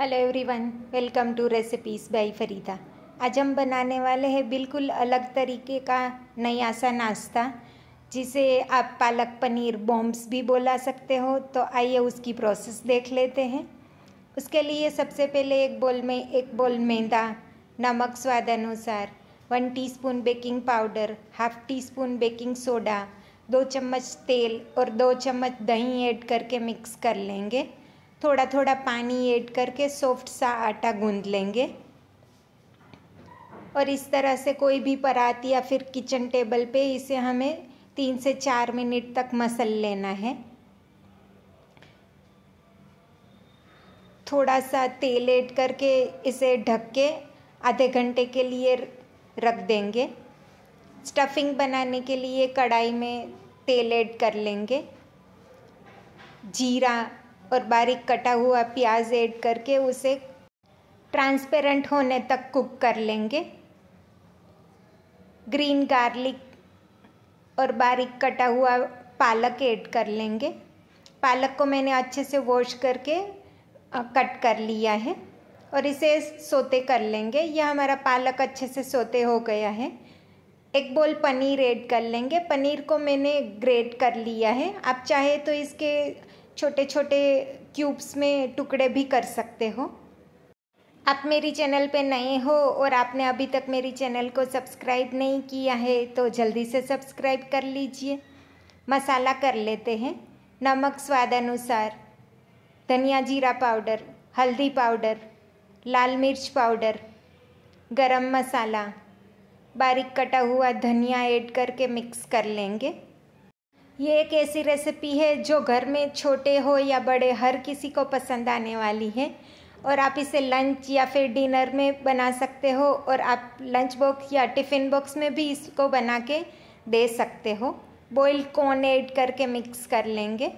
hello everyone welcome to recipes by Farida आज हम बनाने वाले हैं बिल्कुल अलग तरीके का नया सा नाश्ता जिसे आप पालक पनीर बॉम्ब्स भी बोला सकते हो तो आइए उसकी प्रोसेस देख लेते हैं उसके लिए सबसे पहले एक बोल में एक बोल मैदा नमक स्वाद अनुसार one teaspoon baking powder half teaspoon baking soda दो चम्मच तेल और दो चम्मच दही ऐड करके मिक्स कर लेंगे थोड़ा थोड़ा पानी ऐड करके सॉफ्ट सा आटा गूंद लेंगे और इस तरह से कोई भी परात या फिर किचन टेबल पे इसे हमें तीन से चार मिनट तक मसल लेना है थोड़ा सा तेल ऐड करके इसे ढक के आधे घंटे के लिए रख देंगे स्टफिंग बनाने के लिए कढ़ाई में तेल ऐड कर लेंगे जीरा और बारीक कटा हुआ प्याज ऐड करके उसे ट्रांसपेरेंट होने तक कुक कर लेंगे ग्रीन गार्लिक और बारीक कटा हुआ पालक ऐड कर लेंगे पालक को मैंने अच्छे से वॉश करके कट कर लिया है और इसे सोते कर लेंगे यह हमारा पालक अच्छे से सोते हो गया है एक बोल पनीर ऐड कर लेंगे पनीर को मैंने ग्रेट कर लिया है आप चाहे तो इसके छोटे छोटे क्यूब्स में टुकड़े भी कर सकते हो आप मेरी चैनल पे नए हो और आपने अभी तक मेरी चैनल को सब्सक्राइब नहीं किया है तो जल्दी से सब्सक्राइब कर लीजिए मसाला कर लेते हैं नमक स्वाद अनुसार धनिया जीरा पाउडर हल्दी पाउडर लाल मिर्च पाउडर गरम मसाला बारीक कटा हुआ धनिया ऐड करके मिक्स कर लेंगे ये एक ऐसी रेसिपी है जो घर में छोटे हो या बड़े हर किसी को पसंद आने वाली है और आप इसे लंच या फिर डिनर में बना सकते हो और आप लंच बॉक्स या टिफ़िन बॉक्स में भी इसको बना के दे सकते हो बॉइल्ड कॉर्न ऐड करके मिक्स कर लेंगे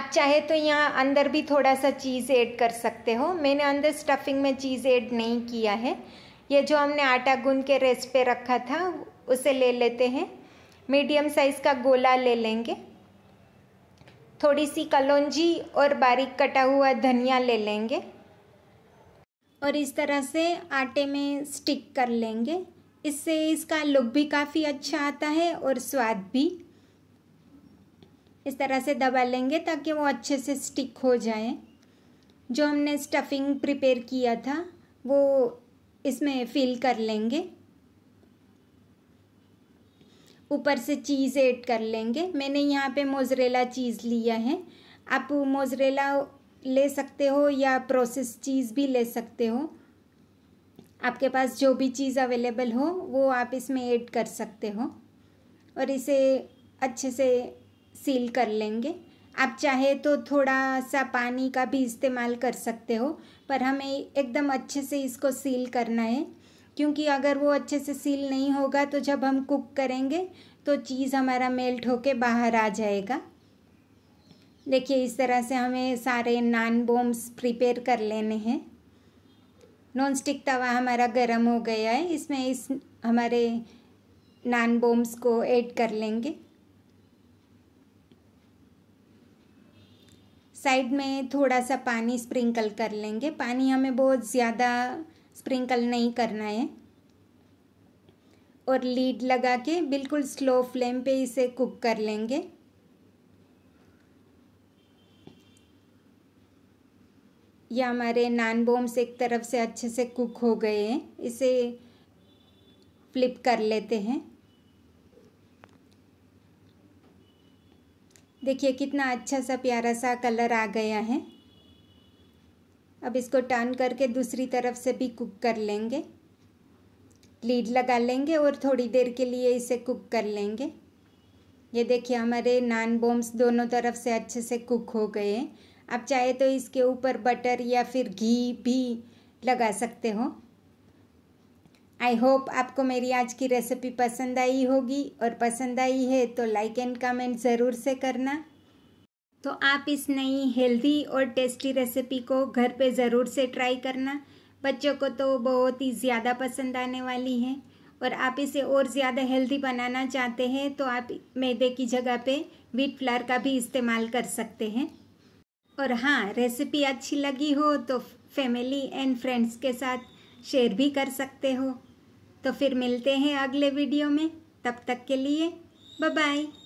आप चाहे तो यहाँ अंदर भी थोड़ा सा चीज़ ऐड कर सकते हो मैंने अंदर स्टफिंग में चीज़ ऐड नहीं किया है ये जो हमने आटा गूंद के रेस्ट पे रखा था उसे ले लेते हैं मीडियम साइज़ का गोला ले लेंगे थोड़ी सी कलौजी और बारीक कटा हुआ धनिया ले लेंगे और इस तरह से आटे में स्टिक कर लेंगे इससे इसका लुक भी काफ़ी अच्छा आता है और स्वाद भी इस तरह से दबा लेंगे ताकि वो अच्छे से स्टिक हो जाए जो हमने स्टफिंग प्रिपेयर किया था वो इसमें फिल कर लेंगे ऊपर से चीज़ ऐड कर लेंगे मैंने यहाँ पे मोजरेला चीज़ लिया है आप मोजरेला ले सकते हो या प्रोसेस चीज़ भी ले सकते हो आपके पास जो भी चीज़ अवेलेबल हो वो आप इसमें ऐड कर सकते हो और इसे अच्छे से सील कर लेंगे आप चाहे तो थोड़ा सा पानी का भी इस्तेमाल कर सकते हो पर हमें एकदम अच्छे से इसको सील करना है क्योंकि अगर वो अच्छे से सील नहीं होगा तो जब हम कुक करेंगे तो चीज़ हमारा मेल्ट होके बाहर आ जाएगा देखिए इस तरह से हमें सारे नान बोम्स प्रिपेयर कर लेने हैं नॉन स्टिक तवा हमारा गर्म हो गया है इसमें इस हमारे नान बोम्स को ऐड कर लेंगे साइड में थोड़ा सा पानी स्प्रिंकल कर लेंगे पानी हमें बहुत ज़्यादा स्प्रिंकल नहीं करना है और लीड लगा के बिल्कुल स्लो फ्लेम पे इसे कुक कर लेंगे या हमारे नान बोम्स एक तरफ से अच्छे से कुक हो गए हैं इसे फ्लिप कर लेते हैं देखिए कितना अच्छा सा प्यारा सा कलर आ गया है अब इसको टर्न करके दूसरी तरफ से भी कुक कर लेंगे लीड लगा लेंगे और थोड़ी देर के लिए इसे कुक कर लेंगे ये देखिए हमारे नान बॉम्ब्स दोनों तरफ से अच्छे से कुक हो गए हैं आप चाहे तो इसके ऊपर बटर या फिर घी भी लगा सकते हो आई होप आपको मेरी आज की रेसिपी पसंद आई होगी और पसंद आई है तो लाइक एंड कमेंट ज़रूर से करना तो आप इस नई हेल्दी और टेस्टी रेसिपी को घर पे ज़रूर से ट्राई करना बच्चों को तो बहुत ही ज़्यादा पसंद आने वाली है और आप इसे और ज़्यादा हेल्दी बनाना चाहते हैं तो आप मैदे की जगह पे व्हीट फ्लार का भी इस्तेमाल कर सकते हैं और हाँ रेसिपी अच्छी लगी हो तो फैमिली एंड फ्रेंड्स के साथ शेयर भी कर सकते हो तो फिर मिलते हैं अगले वीडियो में तब तक के लिए बाय